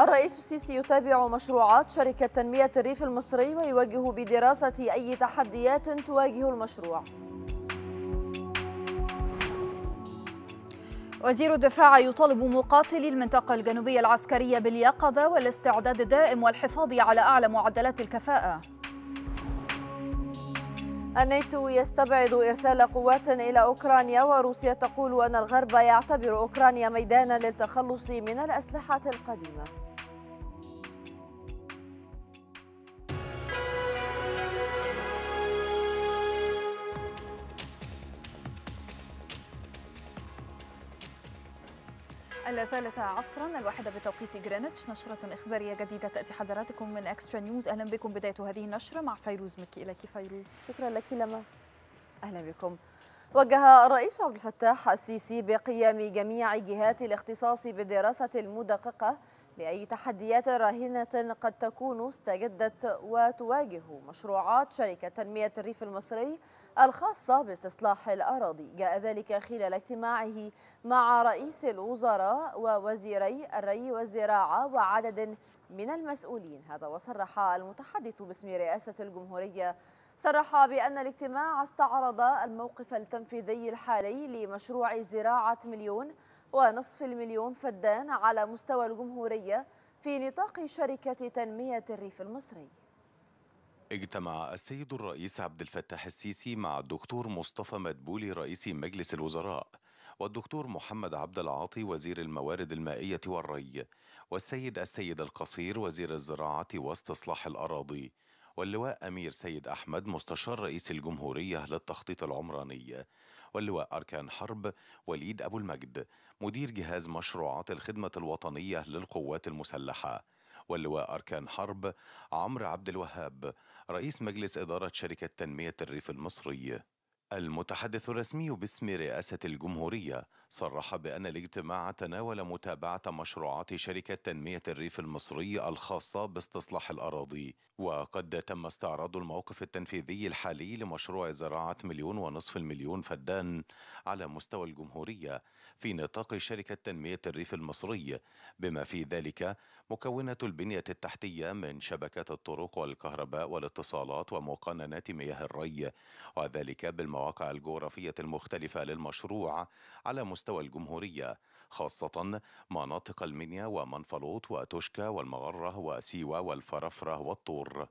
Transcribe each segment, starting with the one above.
الرئيس السيسي يتابع مشروعات شركة تنمية الريف المصري ويوجه بدراسة أي تحديات تواجه المشروع وزير الدفاع يطالب مقاتلي المنطقة الجنوبية العسكرية باليقظة والاستعداد الدائم والحفاظ على أعلى معدلات الكفاءة الناتو يستبعد إرسال قوات إلى أوكرانيا وروسيا تقول أن الغرب يعتبر أوكرانيا ميدانا للتخلص من الأسلحة القديمة الثالثة عصرا الواحدة بتوقيت جرينتش نشرة إخبارية جديدة تأتي حضراتكم من أكسترا نيوز أهلا بكم بداية هذه النشرة مع فيروز مكي لك فيروز شكرا لك لما أهلا بكم وجه الرئيس عبد الفتاح السيسي بقيام جميع جهات الاختصاص بالدراسة المدققة لأي تحديات راهنة قد تكون استجدت وتواجه مشروعات شركة تنمية الريف المصري الخاصة باستصلاح الأراضي جاء ذلك خلال اجتماعه مع رئيس الوزراء ووزيري الري والزراعة وعدد من المسؤولين هذا وصرح المتحدث باسم رئاسة الجمهورية صرح بأن الاجتماع استعرض الموقف التنفيذي الحالي لمشروع زراعة مليون ونصف المليون فدان على مستوى الجمهورية في نطاق شركة تنمية الريف المصري اجتمع السيد الرئيس عبد الفتاح السيسي مع الدكتور مصطفى مدبولي رئيس مجلس الوزراء والدكتور محمد عبد العاطي وزير الموارد المائية والري والسيد السيد القصير وزير الزراعة واستصلاح الأراضي واللواء أمير سيد أحمد مستشار رئيس الجمهورية للتخطيط العمراني واللواء أركان حرب وليد أبو المجد مدير جهاز مشروعات الخدمة الوطنية للقوات المسلحة واللواء أركان حرب عمرو عبد الوهاب رئيس مجلس إدارة شركة تنمية الريف المصري المتحدث الرسمي باسم رئاسة الجمهورية صرح بأن الاجتماع تناول متابعة مشروعات شركة تنمية الريف المصري الخاصة باستصلاح الأراضي وقد تم استعراض الموقف التنفيذي الحالي لمشروع زراعة مليون ونصف المليون فدان على مستوى الجمهورية في نطاق شركة تنمية الريف المصري بما في ذلك مكونة البنية التحتية من شبكات الطرق والكهرباء والاتصالات ومقننات مياه الري وذلك بالمواقع الجغرافية المختلفة للمشروع على مستوى مستوى الجمهورية خاصة مناطق المنيا ومنفلوط وتوشكا والمغرة وسيوة والفرفرة والطور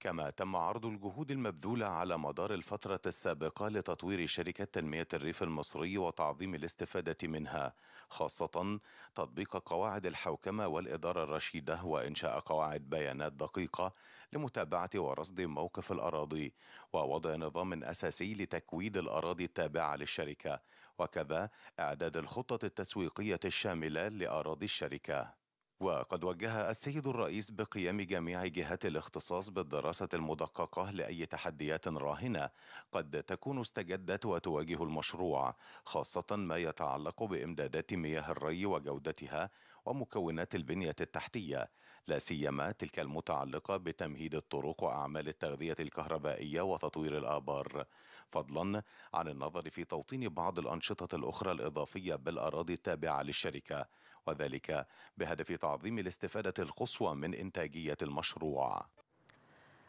كما تم عرض الجهود المبذولة على مدار الفترة السابقة لتطوير شركة تنمية الريف المصري وتعظيم الاستفادة منها، خاصة تطبيق قواعد الحوكمة والإدارة الرشيدة وإنشاء قواعد بيانات دقيقة لمتابعة ورصد موقف الأراضي، ووضع نظام أساسي لتكويد الأراضي التابعة للشركة، وكذا إعداد الخطة التسويقية الشاملة لأراضي الشركة وقد وجه السيد الرئيس بقيام جميع جهات الاختصاص بالدراسة المدققة لأي تحديات راهنة قد تكون استجدت وتواجه المشروع خاصة ما يتعلق بإمدادات مياه الري وجودتها ومكونات البنية التحتية لا سيما تلك المتعلقة بتمهيد الطرق وأعمال التغذية الكهربائية وتطوير الآبار فضلا عن النظر في توطين بعض الأنشطة الأخرى الإضافية بالأراضي التابعة للشركة وذلك بهدف تعظيم الاستفادة القصوى من إنتاجية المشروع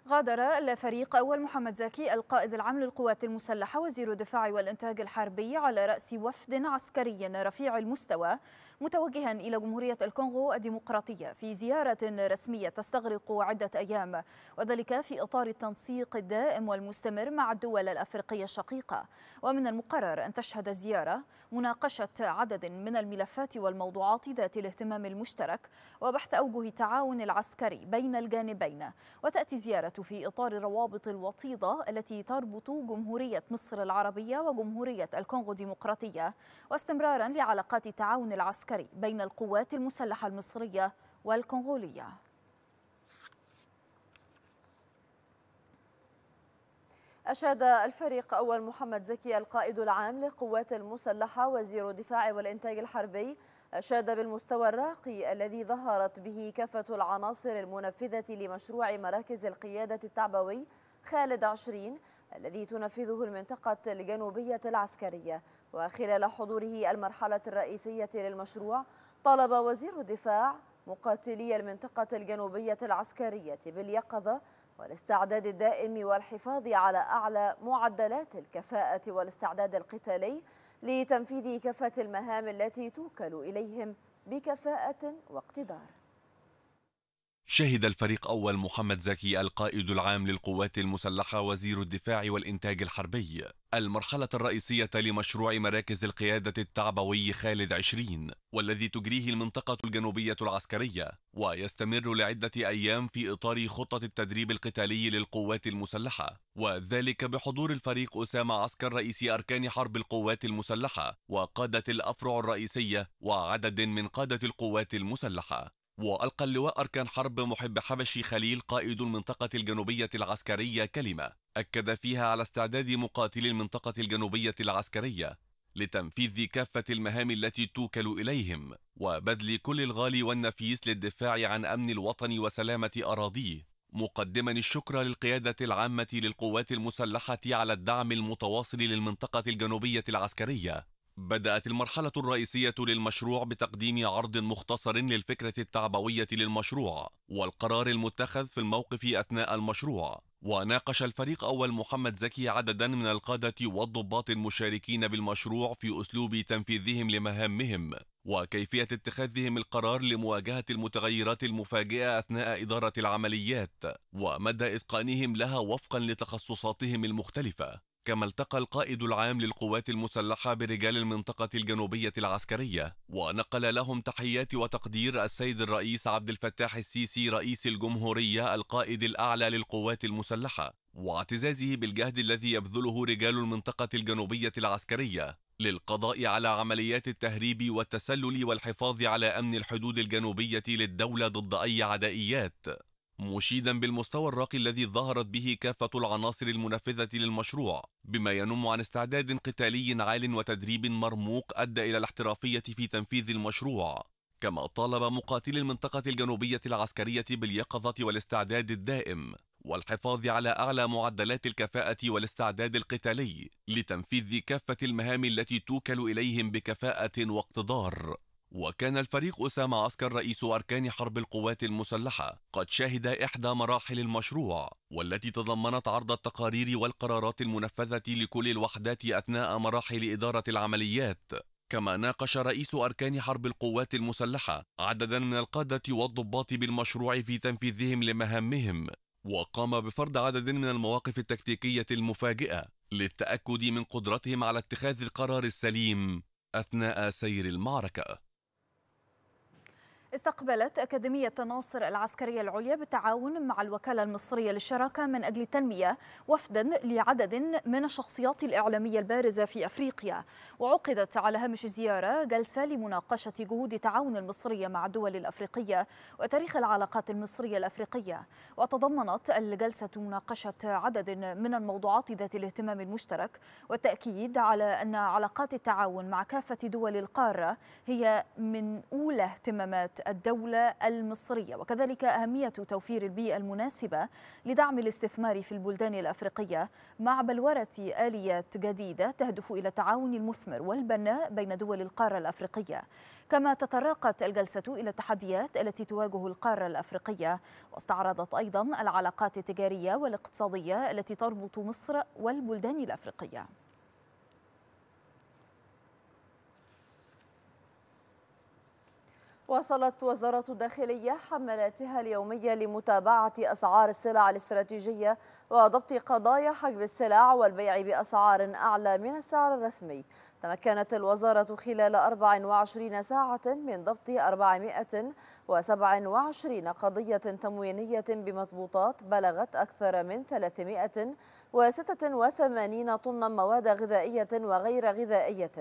غادر الفريق أول محمد زكي القائد العام للقوات المسلحة وزير الدفاع والإنتاج الحربي على رأس وفد عسكري رفيع المستوى متوجها إلى جمهورية الكونغو الديمقراطية في زيارة رسمية تستغرق عدة أيام وذلك في إطار التنسيق الدائم والمستمر مع الدول الأفريقية الشقيقة ومن المقرر أن تشهد الزيارة مناقشة عدد من الملفات والموضوعات ذات الاهتمام المشترك وبحث أوجه التعاون العسكري بين الجانبين وتأتي زيارة في إطار الروابط الوطيدة التي تربط جمهورية مصر العربية وجمهورية الكونغو الديمقراطية واستمرارا لعلاقات التعاون العسكري بين القوات المسلحة المصرية والكونغولية أشاد الفريق أول محمد زكي القائد العام للقوات المسلحة وزير الدفاع والإنتاج الحربي أشاد بالمستوى الراقي الذي ظهرت به كافة العناصر المنفذة لمشروع مراكز القيادة التعبوي خالد عشرين الذي تنفذه المنطقة الجنوبية العسكرية وخلال حضوره المرحلة الرئيسية للمشروع طالب وزير الدفاع مقاتلي المنطقة الجنوبية العسكرية باليقظة والاستعداد الدائم والحفاظ على أعلى معدلات الكفاءة والاستعداد القتالي لتنفيذ كافة المهام التي توكل إليهم بكفاءة واقتدار شهد الفريق أول محمد زكي القائد العام للقوات المسلحة وزير الدفاع والإنتاج الحربي المرحلة الرئيسية لمشروع مراكز القيادة التعبوي خالد عشرين والذي تجريه المنطقة الجنوبية العسكرية ويستمر لعدة أيام في إطار خطة التدريب القتالي للقوات المسلحة وذلك بحضور الفريق أسامة عسكر رئيس أركان حرب القوات المسلحة وقادة الأفرع الرئيسية وعدد من قادة القوات المسلحة وألقى اللواء أركان حرب محب حبشي خليل قائد المنطقة الجنوبية العسكرية كلمة أكد فيها على استعداد مقاتلي المنطقة الجنوبية العسكرية لتنفيذ كافة المهام التي توكل إليهم وبذل كل الغالي والنفيس للدفاع عن أمن الوطن وسلامة أراضيه مقدما الشكر للقيادة العامة للقوات المسلحة على الدعم المتواصل للمنطقة الجنوبية العسكرية بدأت المرحلة الرئيسية للمشروع بتقديم عرض مختصر للفكرة التعبوية للمشروع والقرار المتخذ في الموقف أثناء المشروع وناقش الفريق أول محمد زكي عددا من القادة والضباط المشاركين بالمشروع في أسلوب تنفيذهم لمهامهم وكيفية اتخاذهم القرار لمواجهة المتغيرات المفاجئة أثناء إدارة العمليات ومدى إتقانهم لها وفقا لتخصصاتهم المختلفة كما التقى القائد العام للقوات المسلحة برجال المنطقة الجنوبية العسكرية ونقل لهم تحيات وتقدير السيد الرئيس عبد الفتاح السيسي رئيس الجمهورية القائد الأعلى للقوات المسلحة واعتزازه بالجهد الذي يبذله رجال المنطقة الجنوبية العسكرية للقضاء على عمليات التهريب والتسلل والحفاظ على أمن الحدود الجنوبية للدولة ضد أي عدائيات مشيدا بالمستوى الراقي الذي ظهرت به كافة العناصر المنفذة للمشروع بما ينم عن استعداد قتالي عال وتدريب مرموق أدى إلى الاحترافية في تنفيذ المشروع كما طالب مقاتلي المنطقة الجنوبية العسكرية باليقظة والاستعداد الدائم والحفاظ على أعلى معدلات الكفاءة والاستعداد القتالي لتنفيذ كافة المهام التي توكل إليهم بكفاءة واقتدار وكان الفريق أسامة عسكر رئيس أركان حرب القوات المسلحة قد شهد إحدى مراحل المشروع والتي تضمنت عرض التقارير والقرارات المنفذة لكل الوحدات أثناء مراحل إدارة العمليات كما ناقش رئيس أركان حرب القوات المسلحة عددا من القادة والضباط بالمشروع في تنفيذهم لمهامهم وقام بفرض عدد من المواقف التكتيكية المفاجئة للتأكد من قدرتهم على اتخاذ القرار السليم أثناء سير المعركة استقبلت أكاديمية ناصر العسكرية العليا بالتعاون مع الوكالة المصرية للشراكة من أجل التنمية وفدا لعدد من الشخصيات الإعلامية البارزة في أفريقيا وعقدت على هامش الزيارة جلسة لمناقشة جهود التعاون المصرية مع الدول الأفريقية وتاريخ العلاقات المصرية الأفريقية وتضمنت الجلسة مناقشة عدد من الموضوعات ذات الاهتمام المشترك والتأكيد على أن علاقات التعاون مع كافة دول القارة هي من أولى اهتمامات الدولة المصرية وكذلك أهمية توفير البيئة المناسبة لدعم الاستثمار في البلدان الأفريقية مع بلورة آليات جديدة تهدف إلى التعاون المثمر والبناء بين دول القارة الأفريقية كما تطرقت الجلسة إلى التحديات التي تواجه القارة الأفريقية واستعرضت أيضا العلاقات التجارية والاقتصادية التي تربط مصر والبلدان الأفريقية واصلت وزارة الداخلية حملاتها اليومية لمتابعة أسعار السلع الاستراتيجية وضبط قضايا حجب السلع والبيع بأسعار أعلى من السعر الرسمي تمكنت الوزارة خلال 24 ساعة من ضبط 427 قضية تموينية بمضبوطات بلغت أكثر من 386 طنا مواد غذائية وغير غذائية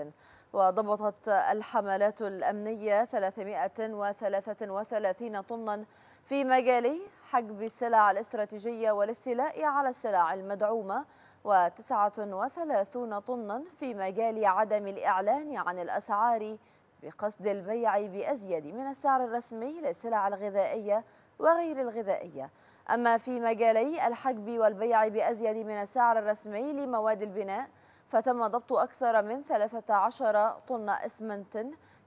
وضبطت الحملات الأمنية 333 طنا في مجالي حجب السلع الاستراتيجية والاستيلاء على السلع المدعومة و39 طنا في مجال عدم الإعلان عن الأسعار بقصد البيع بأزيد من السعر الرسمي للسلع الغذائية وغير الغذائية أما في مجالي الحجب والبيع بأزيد من السعر الرسمي لمواد البناء فتم ضبط أكثر من 13 طن إسمنت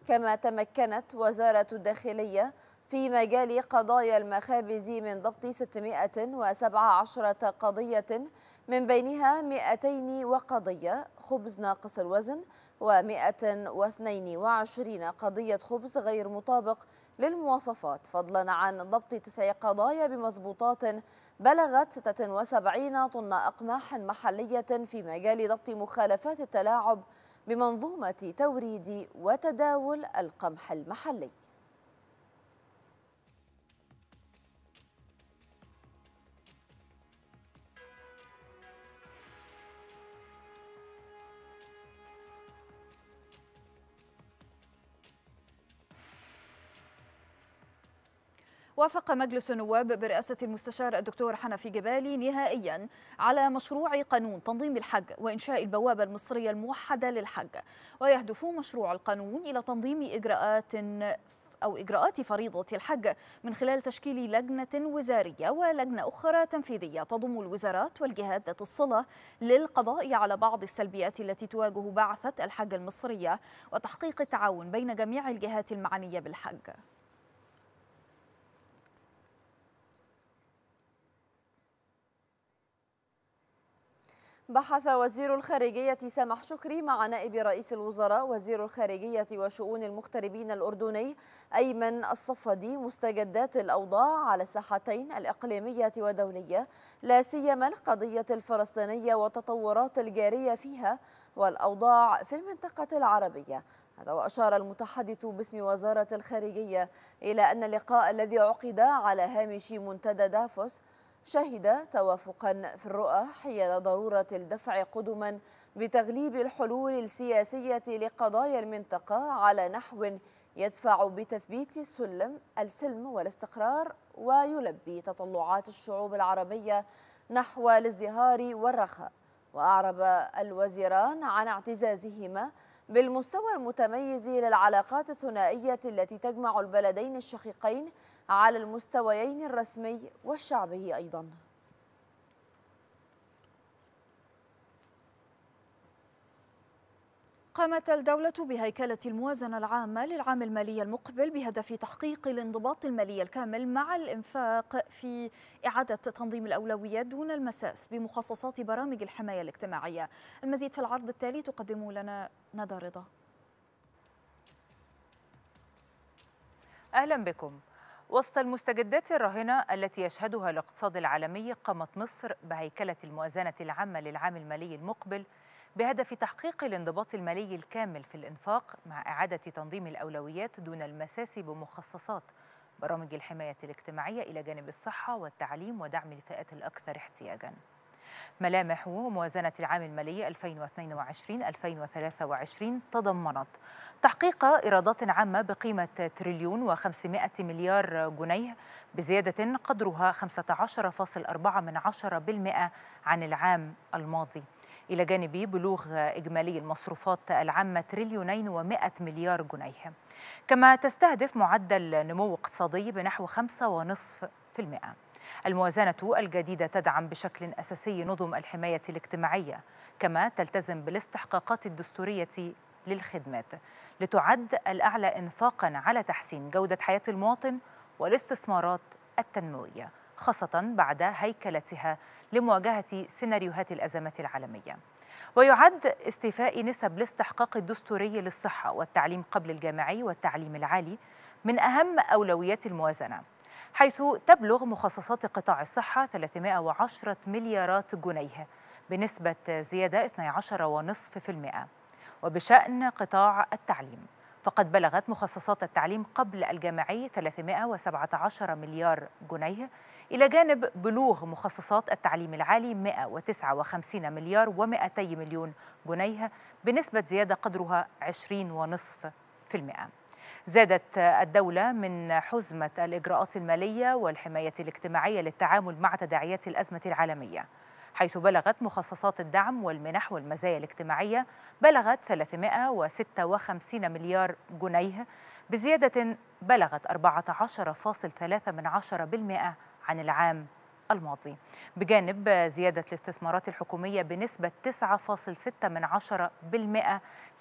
كما تمكنت وزارة الداخلية في مجال قضايا المخابز من ضبط 617 قضية من بينها 200 وقضية خبز ناقص الوزن و122 قضية خبز غير مطابق للمواصفات فضلا عن ضبط تسع قضايا بمضبوطات بلغت 76 طن أقماح محلية في مجال ضبط مخالفات التلاعب بمنظومة توريد وتداول القمح المحلي وافق مجلس النواب برئاسة المستشار الدكتور حنفي جبالي نهائيا على مشروع قانون تنظيم الحج وإنشاء البوابة المصرية الموحدة للحج ويهدف مشروع القانون إلى تنظيم إجراءات أو إجراءات فريضة الحج من خلال تشكيل لجنة وزارية ولجنة أخرى تنفيذية تضم الوزارات والجهات ذات الصلة للقضاء على بعض السلبيات التي تواجه بعثة الحج المصرية وتحقيق التعاون بين جميع الجهات المعنية بالحج بحث وزير الخارجية سامح شكري مع نائب رئيس الوزراء وزير الخارجية وشؤون المغتربين الأردني أيمن الصفدي مستجدات الأوضاع على الساحتين الإقليمية والدولية لا سيما القضية الفلسطينية والتطورات الجارية فيها والأوضاع في المنطقة العربية هذا وأشار المتحدث باسم وزارة الخارجية إلى أن اللقاء الذي عقد على هامش منتدى دافوس شهد توافقا في الرؤى حيال ضرورة الدفع قدما بتغليب الحلول السياسية لقضايا المنطقة على نحو يدفع بتثبيت السلم السلم والاستقرار ويلبي تطلعات الشعوب العربية نحو الازدهار والرخاء وأعرب الوزيران عن اعتزازهما بالمستوى المتميز للعلاقات الثنائية التي تجمع البلدين الشقيقين على المستويين الرسمي والشعبي أيضاً قامت الدولة بهيكلة الموازنة العامة للعام المالي المقبل بهدف تحقيق الانضباط المالي الكامل مع الإنفاق في إعادة تنظيم الأولويات دون المساس بمخصصات برامج الحماية الاجتماعية المزيد في العرض التالي تقدمه لنا ندى رضا أهلا بكم وسط المستجدات الراهنة التي يشهدها الاقتصاد العالمي قامت مصر بهيكلة الموازنة العامة للعام المالي المقبل بهدف تحقيق الانضباط المالي الكامل في الإنفاق مع إعادة تنظيم الأولويات دون المساس بمخصصات برامج الحماية الاجتماعية إلى جانب الصحة والتعليم ودعم الفئات الأكثر احتياجاً ملامح وموازنة العام المالي 2022-2023 تضمنت تحقيق إيرادات عامة بقيمة تريليون و500 مليار جنيه بزيادة قدرها 15.4 من عن العام الماضي إلى جانب بلوغ إجمالي المصروفات العامة تريليونين و100 مليار جنيه كما تستهدف معدل نمو اقتصادي بنحو 5.5% الموازنة الجديدة تدعم بشكل أساسي نظم الحماية الاجتماعية كما تلتزم بالاستحقاقات الدستورية للخدمات لتعد الأعلى إنفاقا على تحسين جودة حياة المواطن والاستثمارات التنموية خاصة بعد هيكلتها لمواجهة سيناريوهات الأزمة العالمية ويعد استيفاء نسب الاستحقاق الدستوري للصحة والتعليم قبل الجامعي والتعليم العالي من أهم أولويات الموازنة حيث تبلغ مخصصات قطاع الصحة 310 مليارات جنيه بنسبة زيادة 12.5% وبشأن قطاع التعليم فقد بلغت مخصصات التعليم قبل الجامعي 317 مليار جنيه إلى جانب بلوغ مخصصات التعليم العالي 159 مليار و200 مليون جنيه بنسبة زيادة قدرها 20.5% زادت الدولة من حزمة الإجراءات المالية والحماية الاجتماعية للتعامل مع تداعيات الأزمة العالمية حيث بلغت مخصصات الدعم والمنح والمزايا الاجتماعية بلغت 356 مليار جنيه بزيادة بلغت 14.3% من عن العام الماضي بجانب زيادة الاستثمارات الحكومية بنسبة 9.6%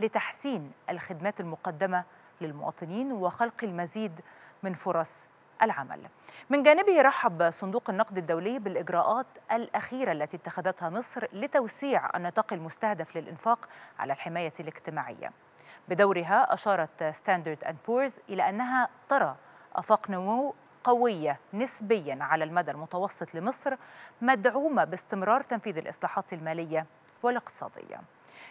لتحسين الخدمات المقدمة للمواطنين وخلق المزيد من فرص العمل. من جانبه رحب صندوق النقد الدولي بالإجراءات الأخيرة التي اتخذتها مصر لتوسيع النطاق المستهدف للإنفاق على الحماية الاجتماعية. بدورها أشارت ستاندرد أند بورز إلى أنها ترى آفاق نمو قوية نسبيا على المدى المتوسط لمصر مدعومة باستمرار تنفيذ الإصلاحات المالية والاقتصادية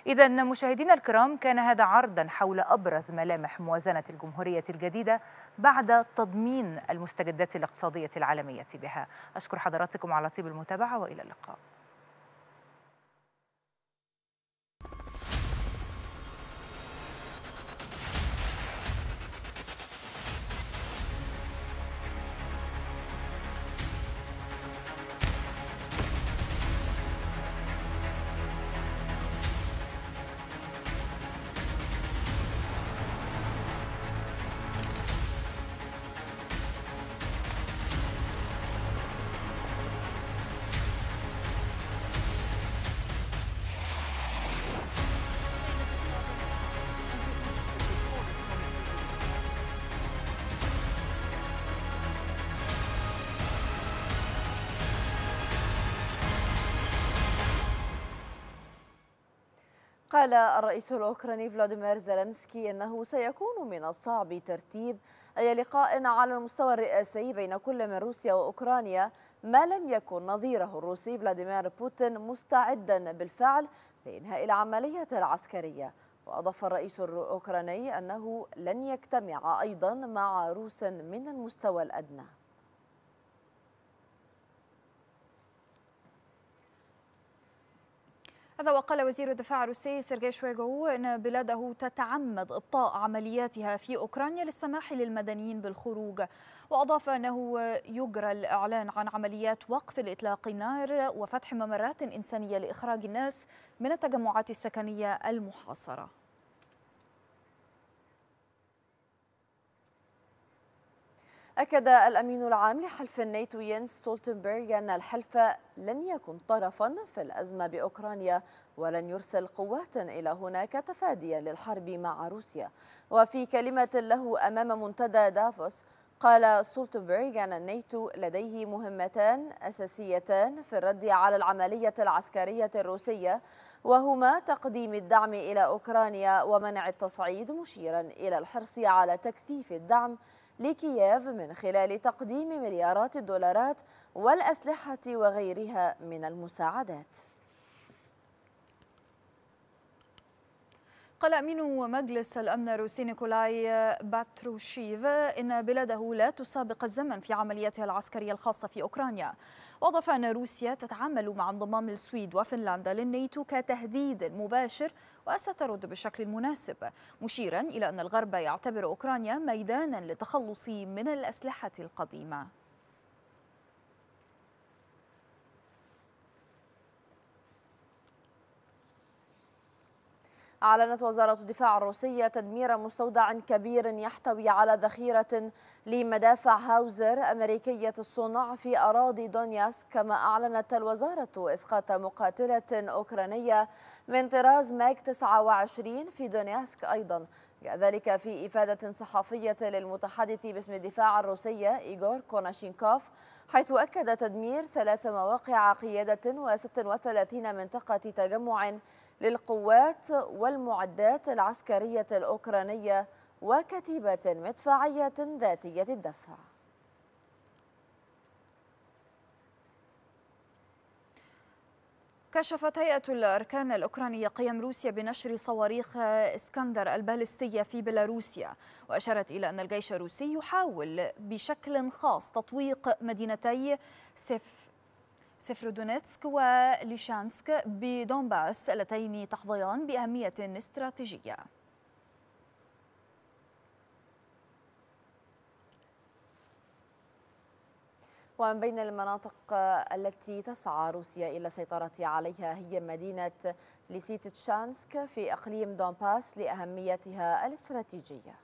إذا مشاهدينا الكرام كان هذا عرضا حول أبرز ملامح موازنة الجمهورية الجديدة بعد تضمين المستجدات الاقتصادية العالمية بها أشكر حضراتكم على طيب المتابعة وإلى اللقاء قال الرئيس الأوكراني فلاديمير زيلنسكي أنه سيكون من الصعب ترتيب أي لقاء على المستوى الرئاسي بين كل من روسيا وأوكرانيا ما لم يكن نظيره الروسي فلاديمير بوتين مستعدا بالفعل لإنهاء العملية العسكرية وأضاف الرئيس الأوكراني أنه لن يجتمع أيضا مع روس من المستوى الأدنى هذا وقال وزير الدفاع الروسي سيرجي شويغو أن بلاده تتعمد إبطاء عملياتها في أوكرانيا للسماح للمدنيين بالخروج وأضاف أنه يجرى الإعلان عن عمليات وقف الإطلاق النار وفتح ممرات إنسانية لإخراج الناس من التجمعات السكنية المحاصرة أكد الأمين العام لحلف الناتو ينس سولتنبرغ أن الحلف لن يكن طرفا في الأزمة بأوكرانيا ولن يرسل قوات إلى هناك تفاديا للحرب مع روسيا وفي كلمة له أمام منتدى دافوس قال سولتنبرغ أن الناتو لديه مهمتان أساسيتان في الرد على العملية العسكرية الروسية وهما تقديم الدعم إلى أوكرانيا ومنع التصعيد مشيرا إلى الحرص على تكثيف الدعم لكييف من خلال تقديم مليارات الدولارات والأسلحة وغيرها من المساعدات قال أمين مجلس الأمن الروسي نيكولاي باتروشيف إن بلاده لا تسابق الزمن في عملياتها العسكرية الخاصة في أوكرانيا وأضاف أن روسيا تتعامل مع انضمام السويد وفنلندا للنيتو كتهديد مباشر وسترد بشكل مناسب مشيرا إلى أن الغرب يعتبر أوكرانيا ميدانا للتخلص من الأسلحة القديمة أعلنت وزارة الدفاع الروسية تدمير مستودع كبير يحتوي على ذخيرة لمدافع هاوزر أمريكية الصنع في أراضي دونياسك كما أعلنت الوزارة إسقاط مقاتلة أوكرانية من طراز ماك 29 في دونياسك أيضا ذلك في إفادة صحفية للمتحدث باسم الدفاع الروسية إيغور كوناشينكوف حيث أكد تدمير ثلاث مواقع قيادة و36 منطقة تجمع للقوات والمعدات العسكرية الأوكرانية وكتيبة مدفعية ذاتية الدفع كشفت هيئة الأركان الأوكرانية قيام روسيا بنشر صواريخ اسكندر البالستية في بيلاروسيا وأشارت إلى أن الجيش الروسي يحاول بشكل خاص تطويق مدينتي سيف سيفرودونيتسك وليشانسك بدونباس اللتين تحظيان بأهمية استراتيجية ومن بين المناطق التي تسعى روسيا إلى السيطرة عليها هي مدينة ليسيتشانسك في إقليم دونباس لأهميتها الاستراتيجية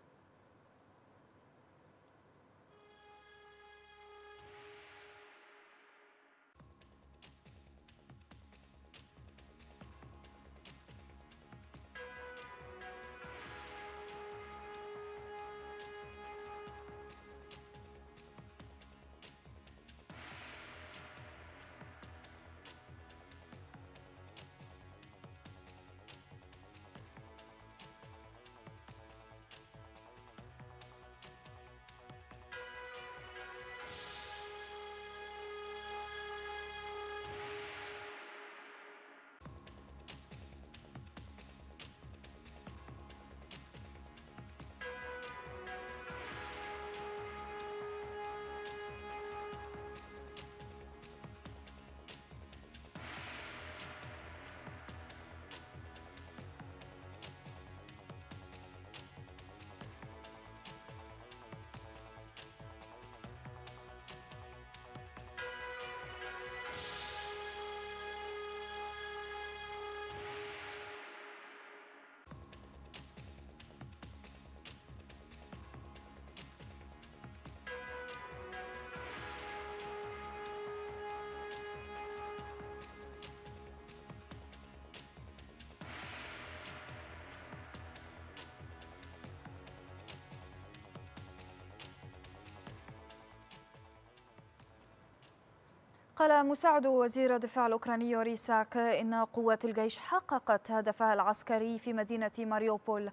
قال مساعد وزير الدفاع الأوكراني ريساك إن قوات الجيش حققت هدفها العسكري في مدينة ماريوبول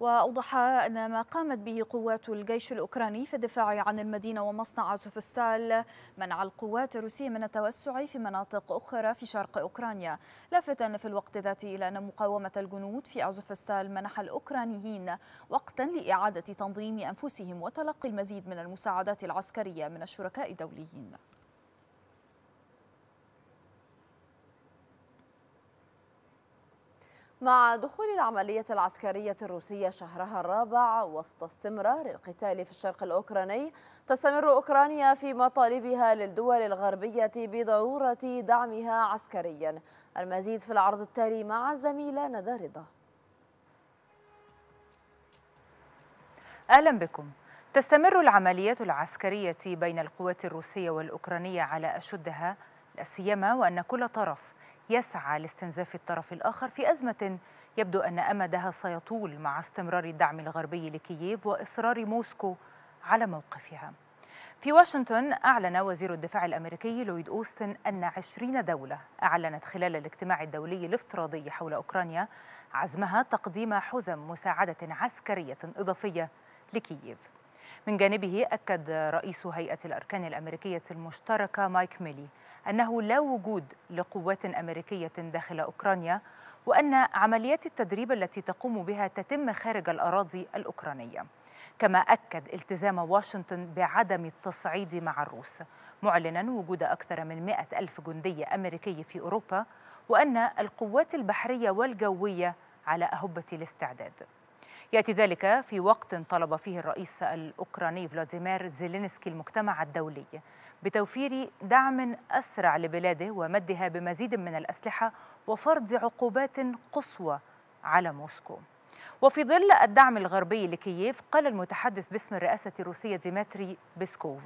وأوضح أن ما قامت به قوات الجيش الأوكراني في الدفاع عن المدينة ومصنع سوفستال منع القوات الروسية من التوسع في مناطق أخرى في شرق أوكرانيا لافتا في الوقت ذاته إلى أن مقاومة الجنود في أزوفستال منح الأوكرانيين وقتا لإعادة تنظيم أنفسهم وتلقي المزيد من المساعدات العسكرية من الشركاء الدوليين مع دخول العملية العسكرية الروسية شهرها الرابع وسط استمرار القتال في الشرق الأوكراني تستمر أوكرانيا في مطالبها للدول الغربية بضرورة دعمها عسكريا المزيد في العرض التالي مع الزميلة ندى رضا أهلا بكم تستمر العملية العسكرية بين القوات الروسية والأوكرانية على أشدها لا سيما وأن كل طرف يسعى لاستنزاف الطرف الآخر في أزمة يبدو أن أمدها سيطول مع استمرار الدعم الغربي لكييف وإصرار موسكو على موقفها في واشنطن أعلن وزير الدفاع الأمريكي لويد أوستن أن 20 دولة أعلنت خلال الاجتماع الدولي الافتراضي حول أوكرانيا عزمها تقديم حزم مساعدة عسكرية إضافية لكييف من جانبه أكد رئيس هيئة الأركان الأمريكية المشتركة مايك ميلي أنه لا وجود لقوات أمريكية داخل أوكرانيا وأن عمليات التدريب التي تقوم بها تتم خارج الأراضي الأوكرانية كما أكد التزام واشنطن بعدم التصعيد مع الروس معلنا وجود أكثر من مئة ألف جندي أمريكي في أوروبا وأن القوات البحرية والجوية على أهبة الاستعداد يأتي ذلك في وقت طلب فيه الرئيس الأوكراني فلاديمير زيلينسكي المجتمع الدولي بتوفير دعم أسرع لبلاده ومدها بمزيد من الأسلحة وفرض عقوبات قصوى على موسكو وفي ظل الدعم الغربي لكييف قال المتحدث باسم الرئاسة الروسية ديمتري بيسكوف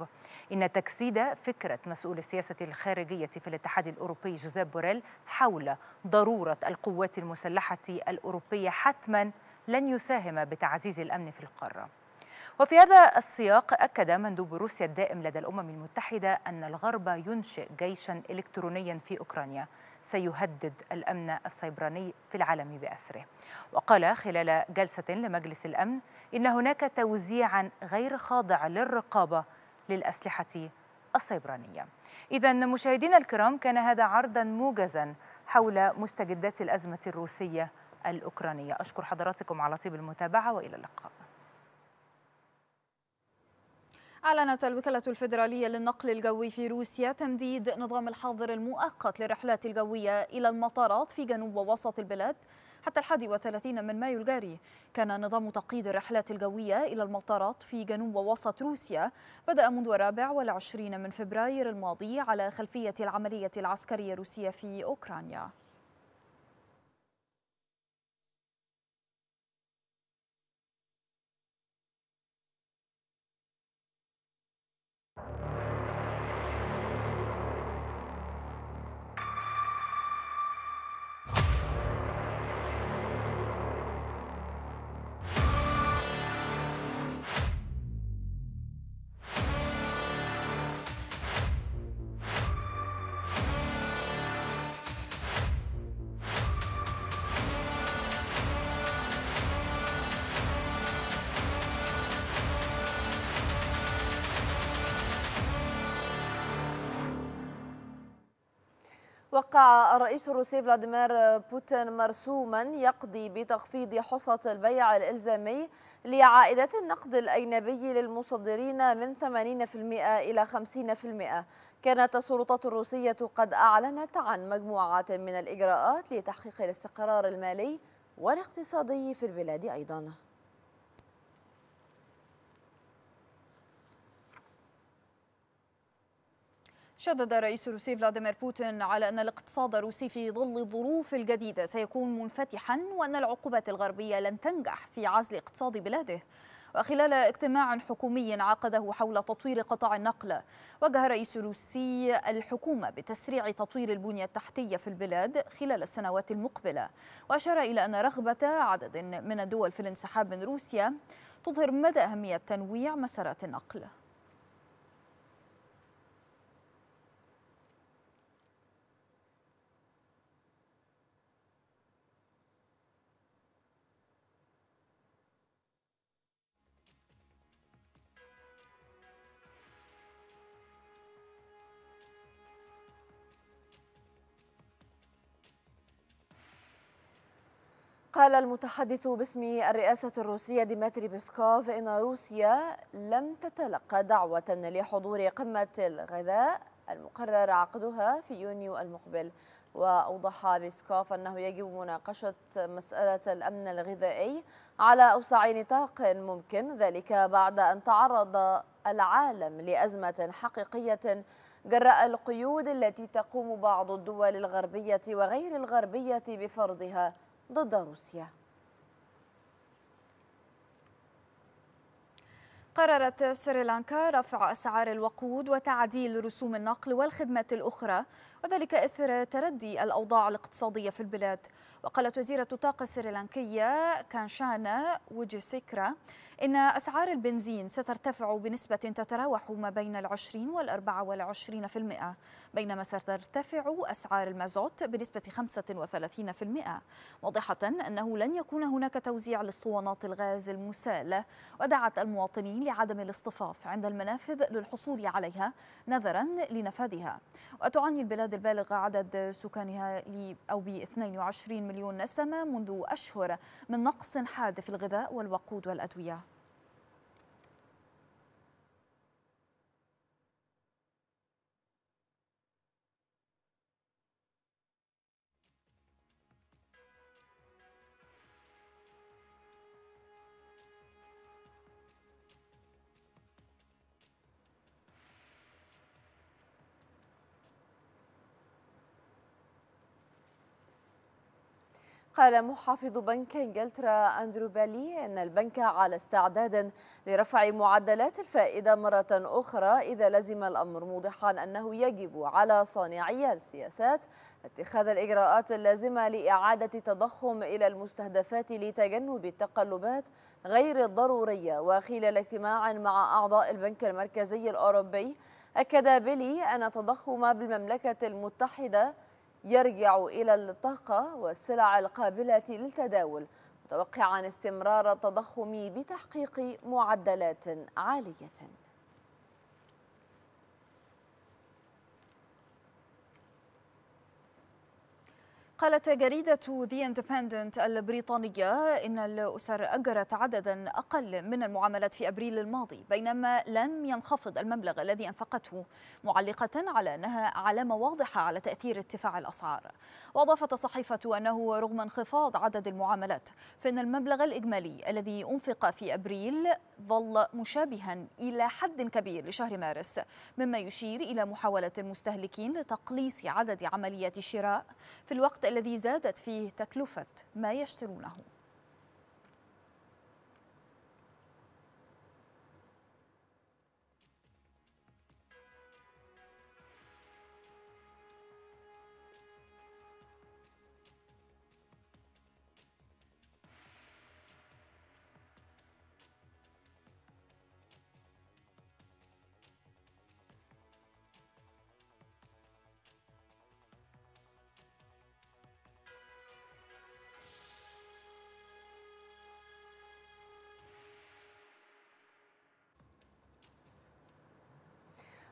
إن تجسيد فكرة مسؤول السياسة الخارجية في الاتحاد الأوروبي جوزيف بوريل حول ضرورة القوات المسلحة الأوروبية حتما لن يساهم بتعزيز الأمن في القارة وفي هذا السياق أكد مندوب روسيا الدائم لدى الأمم المتحدة أن الغرب ينشئ جيشا إلكترونيا في أوكرانيا سيهدد الأمن السيبراني في العالم بأسره وقال خلال جلسة لمجلس الأمن إن هناك توزيعا غير خاضع للرقابة للأسلحة السيبرانية إذا مشاهدينا الكرام كان هذا عرضا موجزا حول مستجدات الأزمة الروسية الأوكرانية أشكر حضراتكم على طيب المتابعة وإلى اللقاء أعلنت الوكالة الفيدرالية للنقل الجوي في روسيا تمديد نظام الحظر المؤقت للرحلات الجوية إلى المطارات في جنوب ووسط البلاد حتى الحادي وثلاثين من مايو الجاري كان نظام تقييد الرحلات الجوية إلى المطارات في جنوب ووسط روسيا بدأ منذ الرابع والعشرين من فبراير الماضي على خلفية العملية العسكرية الروسية في أوكرانيا وقع الرئيس الروسي فلاديمير بوتين مرسوما يقضي بتخفيض حصة البيع الإلزامي لعائدات النقد الأجنبي للمصدرين من 80% إلى 50% كانت السلطات الروسية قد أعلنت عن مجموعة من الإجراءات لتحقيق الاستقرار المالي والاقتصادي في البلاد أيضاً شدد الرئيس الروسي فلاديمير بوتين على أن الاقتصاد الروسي في ظل الظروف الجديدة سيكون منفتحا وأن العقوبات الغربية لن تنجح في عزل اقتصاد بلاده وخلال اجتماع حكومي عقده حول تطوير قطاع النقل وجه الرئيس الروسي الحكومة بتسريع تطوير البنية التحتية في البلاد خلال السنوات المقبلة وأشار إلى أن رغبة عدد من الدول في الانسحاب من روسيا تظهر مدى أهمية تنويع مسارات النقل قال المتحدث باسم الرئاسة الروسية ديمتري بيسكوف إن روسيا لم تتلقى دعوة لحضور قمة الغذاء المقرر عقدها في يونيو المقبل وأوضح بيسكوف أنه يجب مناقشة مسألة الأمن الغذائي على أوسع نطاق ممكن ذلك بعد أن تعرض العالم لأزمة حقيقية جراء القيود التي تقوم بعض الدول الغربية وغير الغربية بفرضها ضد روسيا قررت سريلانكا رفع أسعار الوقود وتعديل رسوم النقل والخدمات الأخرى وذلك إثر تردي الأوضاع الاقتصادية في البلاد وقالت وزيرة الطاقة السريلانكية كانشانا وجيسيكرا إن أسعار البنزين سترتفع بنسبة تتراوح ما بين العشرين والأربعة والعشرين في المئة بينما سترتفع أسعار المازوت بنسبة خمسة وثلاثين في المئة واضحة أنه لن يكون هناك توزيع لاسطوانات الغاز المسالة ودعت المواطنين لعدم الاصطفاف عند المنافذ للحصول عليها نظرا لنفادها وتعاني البلاد البالغ عدد سكانها أو ب 22 مليون نسمة منذ أشهر من نقص حاد في الغذاء والوقود والأدوية قال محافظ بنك انجلترا اندرو بالي ان البنك على استعداد لرفع معدلات الفائده مره اخرى اذا لزم الامر موضحا انه يجب على صانعي السياسات اتخاذ الاجراءات اللازمه لاعاده تضخم الى المستهدفات لتجنب التقلبات غير الضروريه وخلال اجتماع مع اعضاء البنك المركزي الاوروبي اكد بيلي ان تضخم بالمملكه المتحده يرجع إلى الطاقة والسلع القابلة للتداول متوقعا استمرار التضخم بتحقيق معدلات عالية قالت جريدة The Independent البريطانية إن الأسر أجرت عددا أقل من المعاملات في أبريل الماضي بينما لم ينخفض المبلغ الذي أنفقته معلقة على أنها علامة واضحة على تأثير ارتفاع الأسعار وأضافت الصحيفة أنه رغم انخفاض عدد المعاملات فإن المبلغ الإجمالي الذي أنفق في أبريل ظل مشابها إلى حد كبير لشهر مارس مما يشير إلى محاولة المستهلكين لتقليص عدد عمليات الشراء في الوقت الذي زادت فيه تكلفة ما يشترونه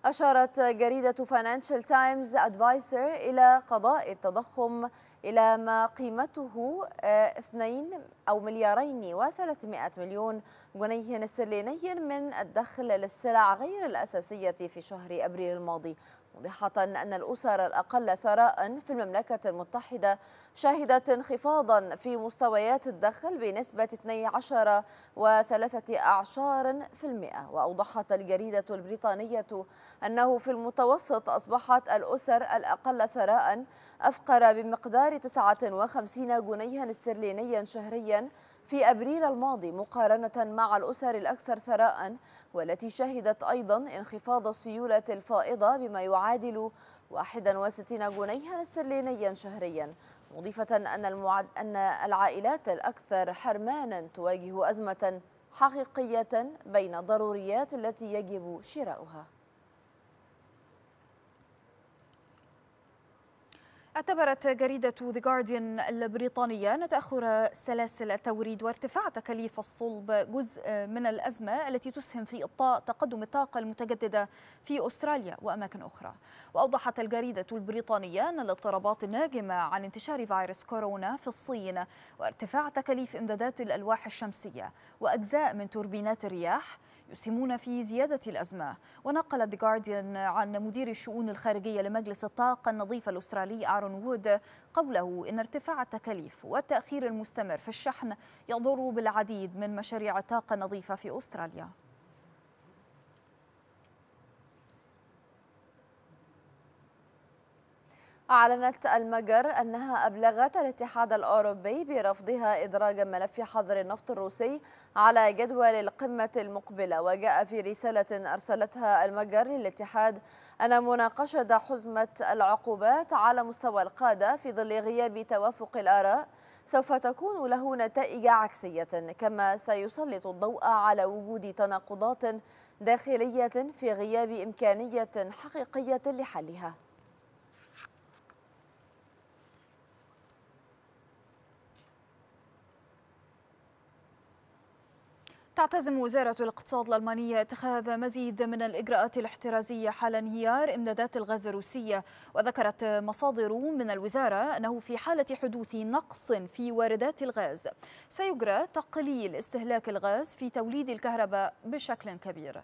أشارت جريدة فاينانشال تايمز أدفايسر إلى قضاء التضخم إلى ما قيمته 2 آه، أو مليارين و300 مليون جنيه استرليني من الدخل للسلع غير الأساسية في شهر أبريل الماضي موضحة أن الأسر الأقل ثراء في المملكة المتحدة شهدت انخفاضا في مستويات الدخل بنسبة 12 و3 أعشار في المئة وأوضحت الجريدة البريطانية أنه في المتوسط أصبحت الأسر الأقل ثراء أفقر بمقدار 59 جنيها استرلينيا شهريا في أبريل الماضي مقارنة مع الأسر الأكثر ثراء والتي شهدت أيضا انخفاض السيولة الفائضة بما يعادل 61 جنيها استرلينيا شهريا مضيفة أن, المعد... أن العائلات الأكثر حرمانا تواجه أزمة حقيقية بين الضروريات التي يجب شراؤها اعتبرت جريدة ذا جارديان البريطانية أن تأخر سلاسل التوريد وارتفاع تكاليف الصلب جزء من الأزمة التي تسهم في إبطاء تقدم الطاقة المتجددة في أستراليا وأماكن أخرى وأوضحت الجريدة البريطانية أن الاضطرابات الناجمة عن انتشار فيروس كورونا في الصين وارتفاع تكاليف إمدادات الألواح الشمسية وأجزاء من توربينات الرياح يسهمون في زيادة الأزمة ونقل The Guardian عن مدير الشؤون الخارجية لمجلس الطاقة النظيفة الأسترالي آرون وود قوله إن ارتفاع التكاليف والتأخير المستمر في الشحن يضر بالعديد من مشاريع الطاقة النظيفة في أستراليا أعلنت المجر أنها أبلغت الاتحاد الأوروبي برفضها إدراج ملف حظر النفط الروسي على جدول القمة المقبلة وجاء في رسالة أرسلتها المجر للاتحاد أن مناقشة حزمة العقوبات على مستوى القادة في ظل غياب توافق الآراء سوف تكون له نتائج عكسية كما سيسلط الضوء على وجود تناقضات داخلية في غياب إمكانية حقيقية لحلها تعتزم وزارة الاقتصاد الألمانية اتخاذ مزيد من الإجراءات الاحترازية حال انهيار إمدادات الغاز الروسية وذكرت مصادر من الوزارة أنه في حالة حدوث نقص في واردات الغاز سيجرى تقليل استهلاك الغاز في توليد الكهرباء بشكل كبير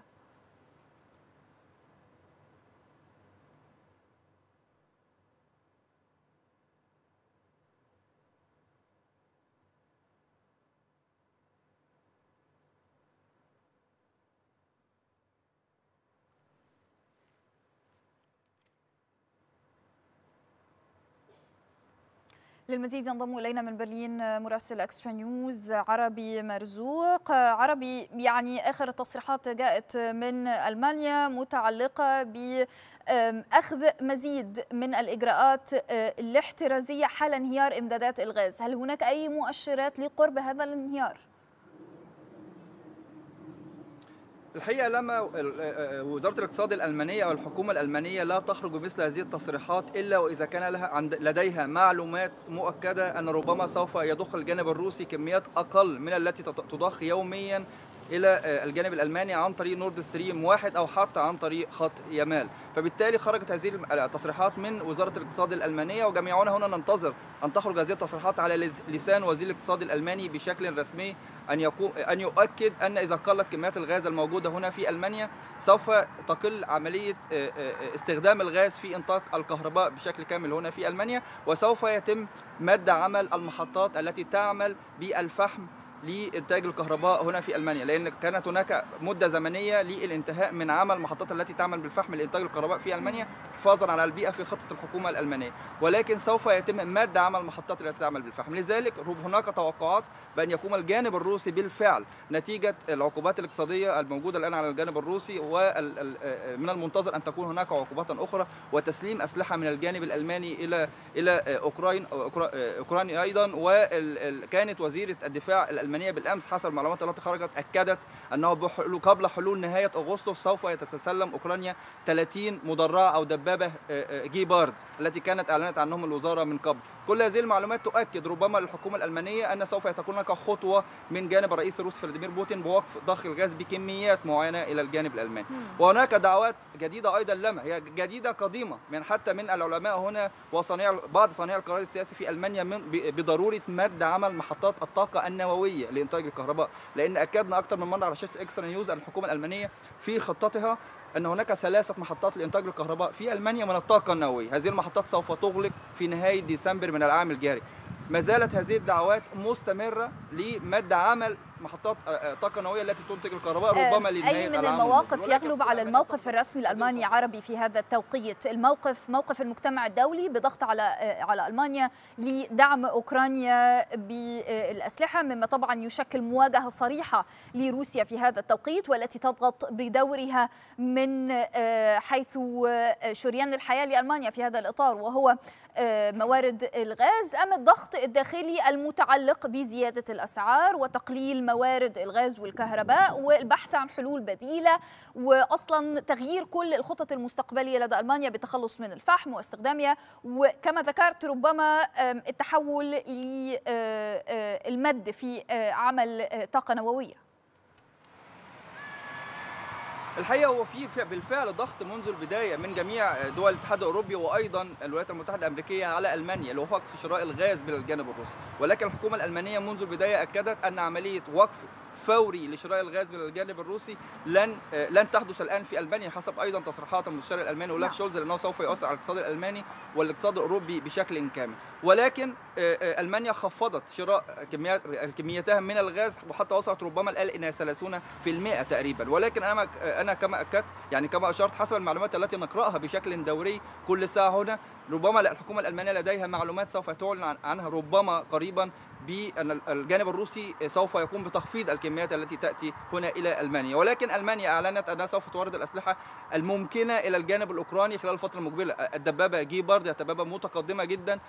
للمزيد ينضم الينا من برلين آه، مراسل اكسترا نيوز عربي مرزوق آه، عربي يعني اخر التصريحات جاءت من المانيا متعلقه ب اخذ مزيد من الاجراءات آه، الاحترازيه حال انهيار امدادات الغاز هل هناك اي مؤشرات لقرب هذا الانهيار الحقيقه لما وزاره الاقتصاد الالمانيه او الحكومه الالمانيه لا تخرج بمثل هذه التصريحات الا واذا كان لها عند لديها معلومات مؤكده ان ربما سوف يضخ الجانب الروسي كميات اقل من التي تضخ يوميا الى آه، الجانب الالماني عن طريق نورد ستريم واحد او حتى عن طريق خط يمال فبالتالي خرجت هذه آه، التصريحات من وزاره الاقتصاد الالمانيه وجميعنا هنا ننتظر ان تخرج هذه التصريحات على لسان وزير الاقتصاد الالماني بشكل رسمي ان يقوم آه، ان يؤكد ان اذا قلت كميات الغاز الموجوده هنا في المانيا سوف تقل عمليه استخدام الغاز في انطاق الكهرباء بشكل كامل هنا في المانيا وسوف يتم مد عمل المحطات التي تعمل بالفحم لإنتاج الكهرباء هنا في ألمانيا لأن كانت هناك مدة زمنية للانتهاء من عمل المحطات التي تعمل بالفحم لإنتاج الكهرباء في ألمانيا حفاظا على البيئة في خطة الحكومة الألمانية ولكن سوف يتم مد عمل المحطات التي تعمل بالفحم لذلك هناك توقعات بأن يقوم الجانب الروسي بالفعل نتيجة العقوبات الاقتصادية الموجودة الآن على الجانب الروسي ومن آه، المنتظر أن تكون هناك عقوبات أخرى وتسليم أسلحة من الجانب الألماني إلى إلى آه، أوكرانيا أيضا وكانت وزيرة الدفاع الألمانية الألمانية بالأمس حسب المعلومات التي خرجت أكدت أنه قبل حلول نهاية أغسطس سوف تتسلم أوكرانيا 30 مدرعة أو دبابة آه، آه، جيبارد التي كانت أعلنت عنهم الوزارة من قبل كل هذه المعلومات تؤكد ربما للحكومة الألمانية أن سوف تكون هناك خطوة من جانب الرئيس الروسي فلاديمير بوتين بوقف ضخ الغاز بكميات معينة إلى الجانب الألماني وهناك دعوات جديدة أيضا لما هي جديدة قديمة من حتى من العلماء هنا وصنيع بعض صانعي القرار السياسي في ألمانيا من بضرورة مد عمل محطات الطاقة النووية لإنتاج الكهرباء لأن أكدنا أكثر من مرة على شاشة إكسترا نيوز أن الحكومة الألمانية في خطتها أن هناك ثلاثة محطات لإنتاج الكهرباء في ألمانيا من الطاقة النووية هذه المحطات سوف تغلق في نهاية ديسمبر من العام الجاري ما زالت هذه الدعوات مستمرة لمد عمل محطات آه، آه، طاقه نوويه التي تنتج الكهرباء آه، ربما للنهايه اي من المواقف يغلب على الموقف الرسمي الالماني عربي في هذا التوقيت الموقف موقف المجتمع الدولي بضغط على على المانيا لدعم اوكرانيا بالاسلحه مما طبعا يشكل مواجهه صريحه لروسيا في هذا التوقيت والتي تضغط بدورها من حيث شريان الحياه لالمانيا في هذا الاطار وهو موارد الغاز ام الضغط الداخلي المتعلق بزياده الاسعار وتقليل موارد الغاز والكهرباء والبحث عن حلول بديلة وأصلا تغيير كل الخطط المستقبلية لدى ألمانيا بالتخلص من الفحم واستخدامها وكما ذكرت ربما التحول للمد آه، آه، في آه، عمل طاقة نووية الحقيقه هو في بالفعل ضغط منذ البدايه من جميع دول الاتحاد الاوروبي وايضا الولايات المتحده الامريكيه على المانيا لوقف شراء الغاز من الجانب الروسي ولكن الحكومه الالمانيه منذ البدايه اكدت ان عمليه وقف فوري لشراء الغاز من الجانب الروسي لن آه، لن تحدث الان في المانيا حسب ايضا تصريحات المستشار الالماني اولاف نعم. شولز لانه سوف يؤثر على الاقتصاد الالماني والاقتصاد الاوروبي بشكل كامل ولكن آه، آه، المانيا خفضت شراء كميات كميتها من الغاز وحتى وصلت ربما الان الى 30% تقريبا ولكن انا انا كما اكدت يعني كما اشرت حسب المعلومات التي نقراها بشكل دوري كل ساعه هنا ربما الحكومه الالمانيه لديها معلومات سوف تعلن عنها ربما قريبا بأن الجانب الروسي سوف يقوم بتخفيض الكميات التي تأتي هنا إلى ألمانيا ولكن ألمانيا أعلنت أنها سوف تورد الأسلحة الممكنة إلى الجانب الأوكراني خلال الفترة المقبلة الدبابة جيبارد هي دبابة متقدمة جدا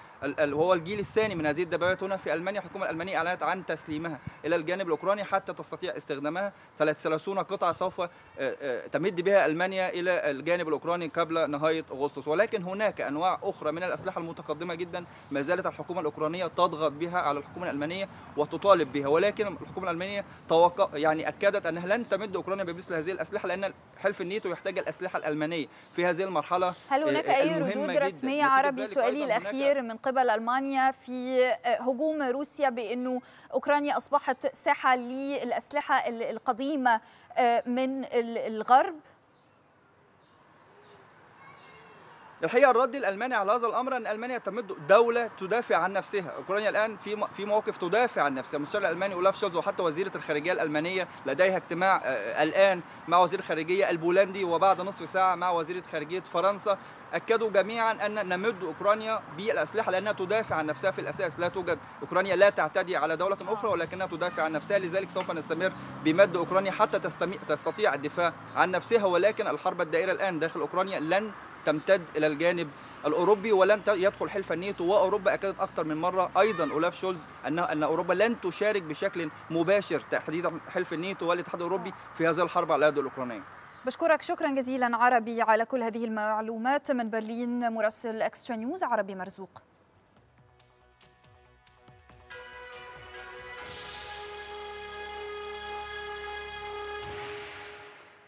وهو الجيل الثاني من هذه الدبابات هنا في ألمانيا الحكومة الألمانية أعلنت عن تسليمها إلى الجانب الأوكراني حتى تستطيع استخدامها 33 قطعة سوف آه، آه، تمد بها ألمانيا إلى الجانب الأوكراني قبل نهاية أغسطس ولكن هناك أنواع أخرى من الأسلحة المتقدمة جدا ما زالت الحكومة الأوكرانية تضغط بها على الحكومة الحكومه الالمانيه وتطالب بها ولكن الحكومه الالمانيه توق... يعني اكدت انها لن تمد اوكرانيا بمثل هذه الاسلحه لان حلف النيتو يحتاج الاسلحه الالمانيه في هذه المرحله هل هناك آه، اي ردود رسميه عربي سؤالي الاخير من قبل المانيا في آه، هجوم روسيا بانه اوكرانيا اصبحت ساحه للاسلحه القديمه آه، من الغرب الحقيقه الرد الالماني على هذا الامر ان المانيا تمد دوله تدافع عن نفسها، اوكرانيا الان في في مواقف تدافع عن نفسها، المستشار الالماني اولاف شولز وحتى وزيره الخارجيه الالمانيه لديها اجتماع آه، آه، الان مع وزير الخارجيه البولندي وبعد نصف ساعه مع وزيره خارجيه فرنسا، اكدوا جميعا ان نمد اوكرانيا بالاسلحه لانها تدافع عن نفسها في الاساس، لا توجد اوكرانيا لا تعتدي على دوله اخرى ولكنها تدافع عن نفسها، لذلك سوف نستمر بمد اوكرانيا حتى تستطيع الدفاع عن نفسها ولكن الحرب الدائره الان داخل اوكرانيا لن تمتد الى الجانب الاوروبي ولن يدخل حلف النيتو واوروبا اكدت اكثر من مره ايضا اولاف شولز ان ان اوروبا لن تشارك بشكل مباشر تحديدا حلف النيتو والاتحاد الاوروبي في هذه الحرب على الاراضي الاوكرانيه بشكرك شكرا جزيلا عربي على كل هذه المعلومات من برلين مراسل اكسترا نيوز عربي مرزوق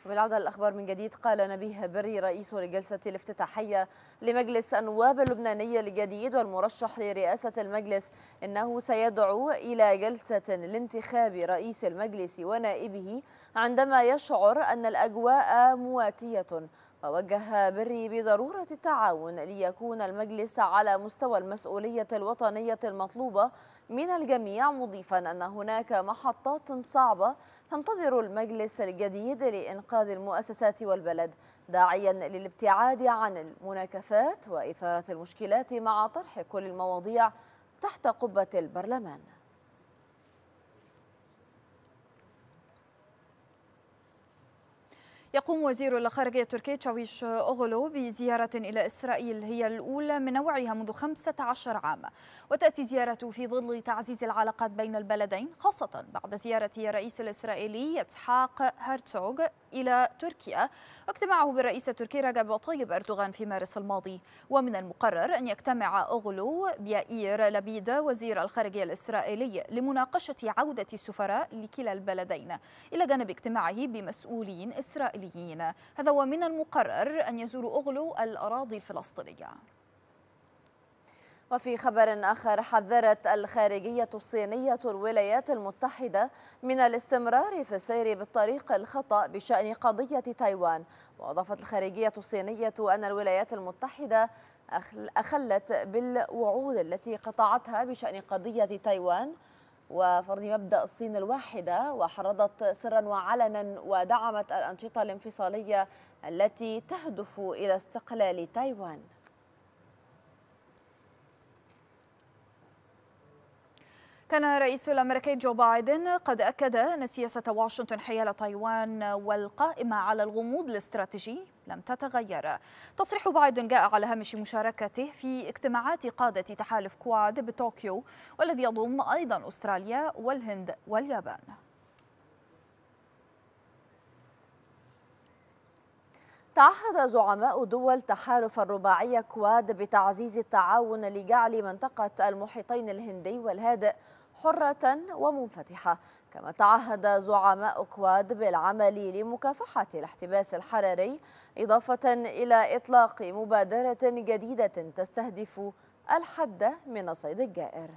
وبالعودة للأخبار من جديد قال نبيه بري رئيس الجلسة الافتتاحية لمجلس النواب اللبناني الجديد والمرشح لرئاسة المجلس أنه سيدعو إلى جلسة لانتخاب رئيس المجلس ونائبه عندما يشعر أن الأجواء مواتية ووجه بري بضرورة التعاون ليكون المجلس على مستوى المسؤولية الوطنية المطلوبة من الجميع مضيفا أن هناك محطات صعبة تنتظر المجلس الجديد لإنقاذ المؤسسات والبلد داعيا للابتعاد عن المناكفات وإثارة المشكلات مع طرح كل المواضيع تحت قبة البرلمان يقوم وزير الخارجية التركي تشاويش أوغلو بزيارة إلى إسرائيل هي الأولى من نوعها منذ 15 عام وتأتي زيارته في ظل تعزيز العلاقات بين البلدين خاصة بعد زيارة الرئيس الإسرائيلي إسحاق هرتوغ إلى تركيا واجتماعه بالرئيس التركي رجب طيب أردوغان في مارس الماضي ومن المقرر أن يجتمع أوغلو بيائير لبيدا وزير الخارجية الإسرائيلي لمناقشة عودة السفراء لكلا البلدين إلى جانب اجتماعه بمسؤولين إسرائيليين الإسرائيليين هذا ومن المقرر أن يزور أغلو الأراضي الفلسطينية وفي خبر آخر حذرت الخارجية الصينية الولايات المتحدة من الاستمرار في السير بالطريق الخطأ بشأن قضية تايوان وأضافت الخارجية الصينية أن الولايات المتحدة أخلت بالوعود التي قطعتها بشأن قضية تايوان وفرض مبدأ الصين الواحدة وحرضت سرا وعلنا ودعمت الأنشطة الانفصالية التي تهدف إلى استقلال تايوان كان الرئيس الامريكي جو بايدن قد اكد ان سياسه واشنطن حيال تايوان والقائمه على الغموض الاستراتيجي لم تتغير تصريح بايدن جاء على هامش مشاركته في اجتماعات قادة تحالف كواد بطوكيو والذي يضم أيضا أستراليا والهند واليابان تعهد زعماء دول تحالف الرباعية كواد بتعزيز التعاون لجعل منطقة المحيطين الهندي والهادئ حرة ومنفتحة كما تعهد زعماء كواد بالعمل لمكافحة الاحتباس الحراري إضافة إلى إطلاق مبادرة جديدة تستهدف الحد من الصيد الجائر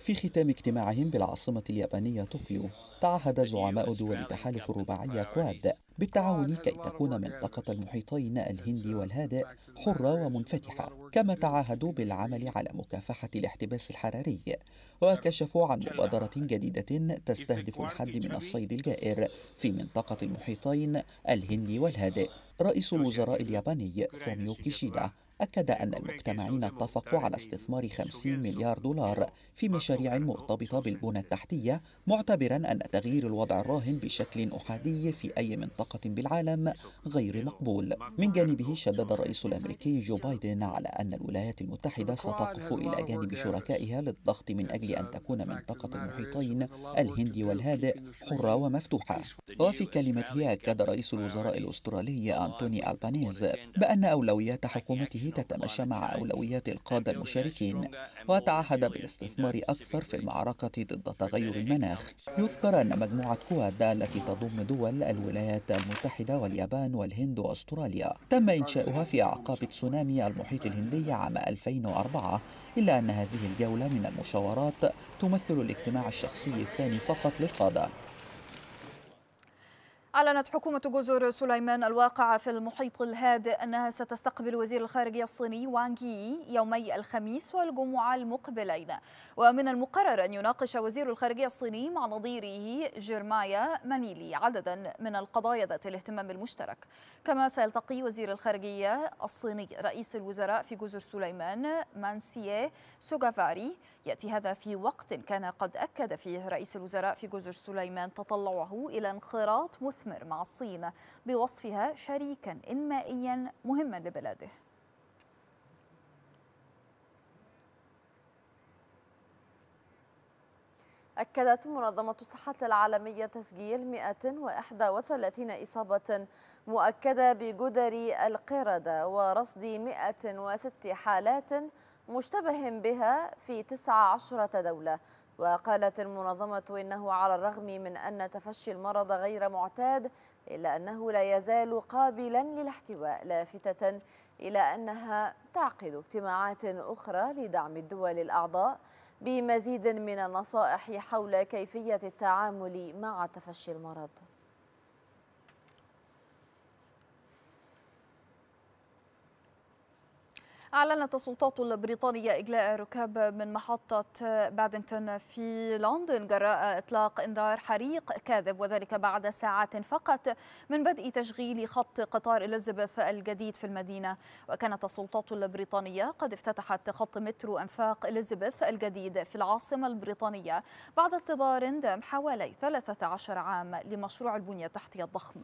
في ختام اجتماعهم بالعاصمة اليابانية طوكيو تعهد زعماء دول تحالف الرباعية كواد بالتعاون كي تكون منطقة المحيطين الهندي والهادئ حرة ومنفتحة كما تعاهدوا بالعمل على مكافحة الاحتباس الحراري وكشفوا عن مبادرة جديدة تستهدف الحد من الصيد الجائر في منطقة المحيطين الهندي والهادئ رئيس الوزراء الياباني فوميو كيشيدا أكد أن المجتمعين اتفقوا على استثمار 50 مليار دولار في مشاريع مرتبطة بالبنى التحتية معتبرا أن تغيير الوضع الراهن بشكل أحادي في أي منطقة بالعالم غير مقبول من جانبه شدد الرئيس الأمريكي جو بايدن على أن الولايات المتحدة ستقف إلى جانب شركائها للضغط من أجل أن تكون منطقة المحيطين الهندي والهادئ حرة ومفتوحة وفي كلمته أكد رئيس الوزراء الأسترالي أنتوني ألبانيز بأن أولويات حكومته تتمشى مع أولويات القادة المشاركين وتعهد بالاستثمار أكثر في المعركة ضد تغير المناخ يذكر أن مجموعة كواد التي تضم دول الولايات المتحدة واليابان والهند وأستراليا تم إنشاؤها في أعقاب تسونامي المحيط الهندي عام 2004 إلا أن هذه الجولة من المشاورات تمثل الاجتماع الشخصي الثاني فقط للقادة أعلنت حكومة جزر سليمان الواقعة في المحيط الهادئ أنها ستستقبل وزير الخارجية الصيني وانغ يي يومي الخميس والجمعة المقبلين ومن المقرر أن يناقش وزير الخارجية الصيني مع نظيره جيرمايا مانيلي عددا من القضايا ذات الاهتمام المشترك كما سيلتقي وزير الخارجية الصيني رئيس الوزراء في جزر سليمان مانسيه سوغافاري يأتي هذا في وقت كان قد أكد فيه رئيس الوزراء في جزر سليمان تطلعه إلى انخراط مثمر مع الصين بوصفها شريكا إنمائيا مهما لبلاده أكدت منظمة الصحة العالمية تسجيل 131 إصابة مؤكدة بجدر القردة ورصد 106 حالات مشتبه بها في 19 دولة وقالت المنظمة إنه على الرغم من أن تفشي المرض غير معتاد إلا أنه لا يزال قابلا للاحتواء لافتة إلى أنها تعقد اجتماعات أخرى لدعم الدول الأعضاء بمزيد من النصائح حول كيفية التعامل مع تفشي المرض أعلنت السلطات البريطانية إجلاء ركاب من محطة بادنتون في لندن جراء إطلاق إنذار حريق كاذب وذلك بعد ساعات فقط من بدء تشغيل خط قطار إليزابيث الجديد في المدينة وكانت السلطات البريطانية قد افتتحت خط مترو أنفاق إليزابيث الجديد في العاصمة البريطانية بعد انتظار دام حوالي 13 عام لمشروع البنية التحتية الضخم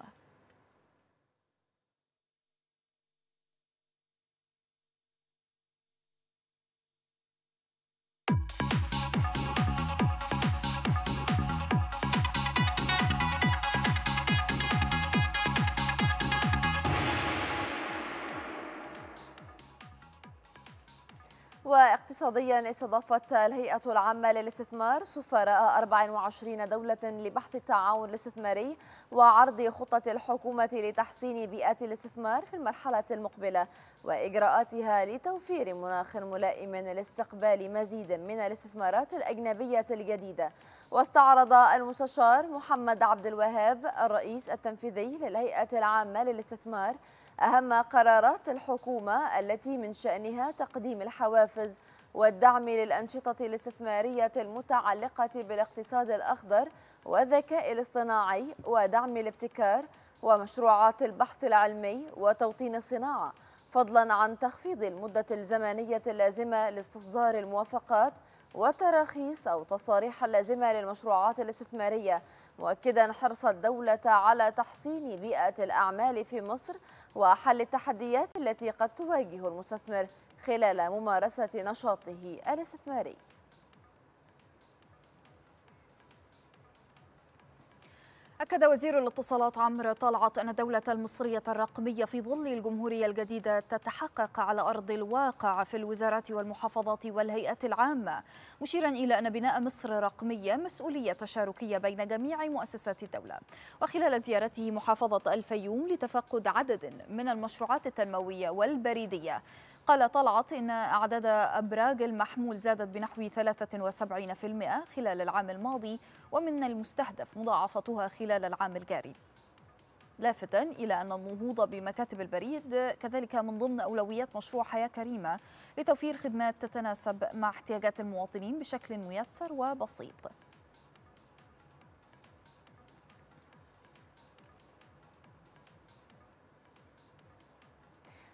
واقتصاديا استضافت الهيئة العامة للاستثمار سفراء 24 دولة لبحث التعاون الاستثماري وعرض خطة الحكومة لتحسين بيئة الاستثمار في المرحلة المقبلة وإجراءاتها لتوفير مناخ ملائم لاستقبال مزيد من الاستثمارات الأجنبية الجديدة واستعرض المستشار محمد عبد الوهاب الرئيس التنفيذي للهيئة العامة للاستثمار أهم قرارات الحكومة التي من شأنها تقديم الحوافز والدعم للأنشطة الاستثمارية المتعلقة بالاقتصاد الأخضر والذكاء الاصطناعي ودعم الابتكار ومشروعات البحث العلمي وتوطين الصناعة فضلا عن تخفيض المدة الزمنية اللازمة لاستصدار الموافقات والتراخيص أو تصاريح اللازمة للمشروعات الاستثمارية مؤكدا حرص الدولة على تحسين بيئة الأعمال في مصر وحل التحديات التي قد تواجه المستثمر خلال ممارسة نشاطه الاستثماري أكد وزير الاتصالات عمرو طلعت أن الدولة المصرية الرقمية في ظل الجمهورية الجديدة تتحقق على أرض الواقع في الوزارات والمحافظات والهيئات العامة مشيرا إلى أن بناء مصر رقمية مسؤولية تشاركية بين جميع مؤسسات الدولة وخلال زيارته محافظة الفيوم لتفقد عدد من المشروعات التنموية والبريدية قال طلعت إن أعداد أبراج المحمول زادت بنحو 73% خلال العام الماضي ومن المستهدف مضاعفتها خلال العام الجاري لافتا إلى أن النهوض بمكاتب البريد كذلك من ضمن أولويات مشروع حياة كريمة لتوفير خدمات تتناسب مع احتياجات المواطنين بشكل ميسر وبسيط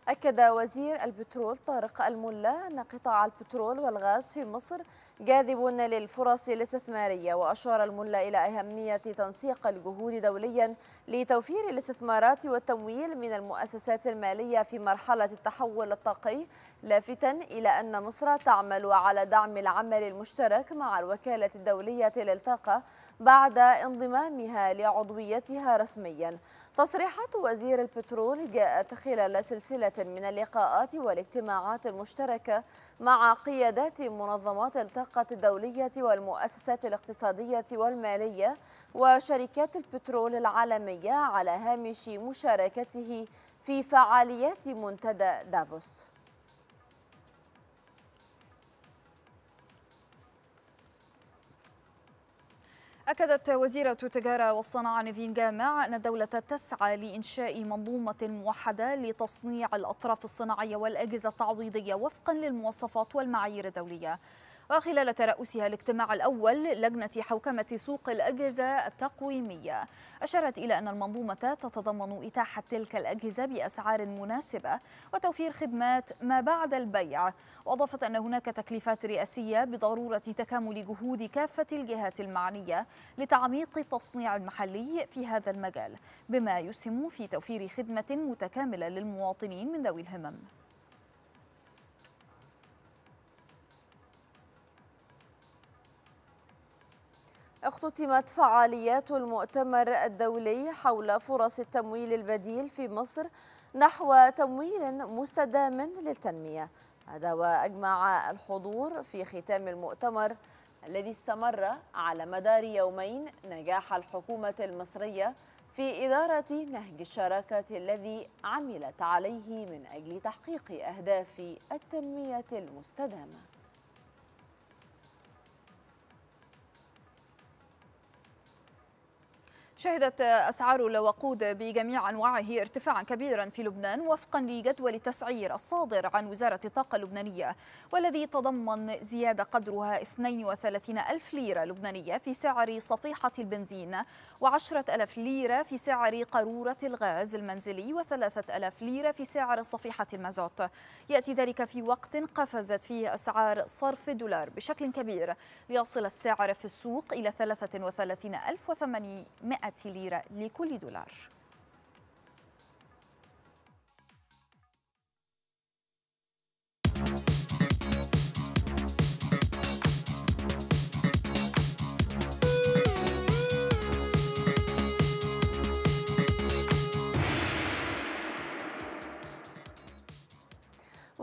أكد وزير البترول طارق الملا أن قطاع البترول والغاز في مصر جاذب للفرص الاستثمارية وأشار الملا إلى أهمية تنسيق الجهود دوليا لتوفير الاستثمارات والتمويل من المؤسسات المالية في مرحلة التحول الطاقي لافتا إلى أن مصر تعمل على دعم العمل المشترك مع الوكالة الدولية للطاقة بعد انضمامها لعضويتها رسميا تصريحات وزير البترول جاءت خلال سلسلة من اللقاءات والاجتماعات المشتركة مع قيادات منظمات الطاقة الدولية والمؤسسات الاقتصادية والمالية وشركات البترول العالمية على هامش مشاركته في فعاليات منتدى دافوس أكدت وزيرة التجارة والصناعة نيفين جامع أن الدولة تسعى لإنشاء منظومة موحدة لتصنيع الأطراف الصناعية والأجهزة التعويضية وفقا للمواصفات والمعايير الدولية وخلال ترأسها الاجتماع الأول لجنة حوكمة سوق الأجهزة التقويمية أشارت إلى أن المنظومة تتضمن إتاحة تلك الأجهزة بأسعار مناسبة وتوفير خدمات ما بعد البيع وأضافت أن هناك تكليفات رئاسية بضرورة تكامل جهود كافة الجهات المعنية لتعميق التصنيع المحلي في هذا المجال بما يسهم في توفير خدمة متكاملة للمواطنين من ذوي الهمم اختتمت فعاليات المؤتمر الدولي حول فرص التمويل البديل في مصر نحو تمويل مستدام للتنمية هذا وأجمع الحضور في ختام المؤتمر الذي استمر على مدار يومين نجاح الحكومة المصرية في إدارة نهج الشراكة الذي عملت عليه من أجل تحقيق أهداف التنمية المستدامة شهدت أسعار الوقود بجميع أنواعه ارتفاعا كبيرا في لبنان وفقا لجدول التسعير الصادر عن وزارة الطاقة اللبنانية والذي تضمن زيادة قدرها 32 ألف ليرة لبنانية في سعر صفيحة البنزين و10 ألف ليرة في سعر قارورة الغاز المنزلي و3 ألف ليرة في سعر صفيحة المازوت يأتي ذلك في وقت قفزت فيه أسعار صرف الدولار بشكل كبير ليصل السعر في السوق إلى 33 ألف وثمانمائة ليرة لكل دولار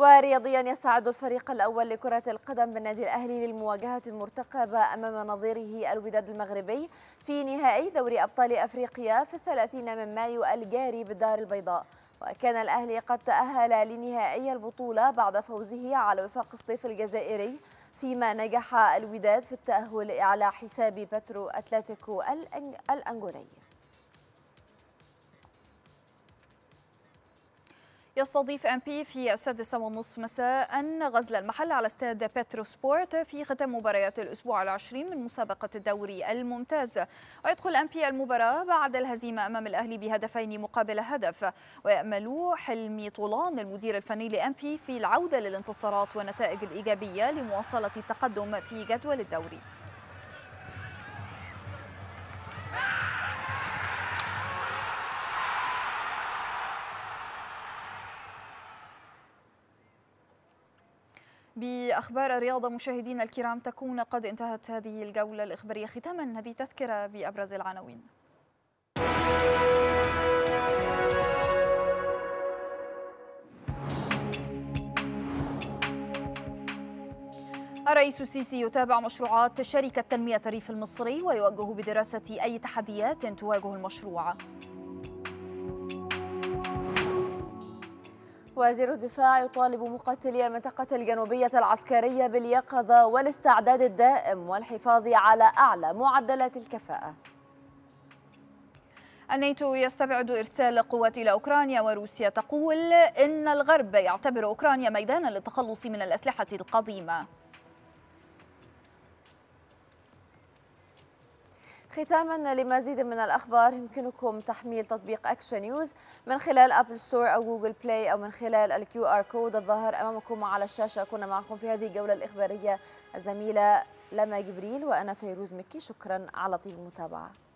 ورياضيا يستعد الفريق الأول لكرة القدم بالنادي الأهلي للمواجهة المرتقبة أمام نظيره الوداد المغربي في نهائي دوري أبطال أفريقيا في الثلاثين من مايو الجاري بالدار البيضاء وكان الأهلي قد تأهل لنهائي البطولة بعد فوزه على وفاق الصيف الجزائري فيما نجح الوداد في التأهل على حساب بترو أتلتيكو الأنغولي يستضيف أم بي في السادسة والنصف مساء غزل المحل على استاد بترو سبورت في ختام مباريات الأسبوع العشرين من مسابقة الدوري الممتاز ويدخل أم بي المباراة بعد الهزيمة أمام الأهلي بهدفين مقابل هدف ويأمل حلمي طولان المدير الفني لأم بي في العودة للانتصارات والنتائج الإيجابية لمواصلة التقدم في جدول الدوري بأخبار الرياضة مشاهدينا الكرام تكون قد انتهت هذه الجولة الإخبارية ختاما هذه تذكرة بأبرز العناوين الرئيس السيسي يتابع مشروعات شركة تنمية الريف المصري ويوجه بدراسة أي تحديات تواجه المشروع وزير الدفاع يطالب مقاتلي المنطقة الجنوبية العسكرية باليقظة والاستعداد الدائم والحفاظ على أعلى معدلات الكفاءة الناتو يستبعد إرسال قوات إلى أوكرانيا وروسيا تقول إن الغرب يعتبر أوكرانيا ميدانا للتخلص من الأسلحة القديمة ختاما لمزيد من الأخبار يمكنكم تحميل تطبيق أكشن نيوز من خلال أبل ستور أو جوجل بلاي أو من خلال الكيو آر كود الظاهر أمامكم على الشاشة كنا معكم في هذه الجولة الإخبارية الزميلة لما جبريل وأنا فيروز مكي شكرا على طيب المتابعة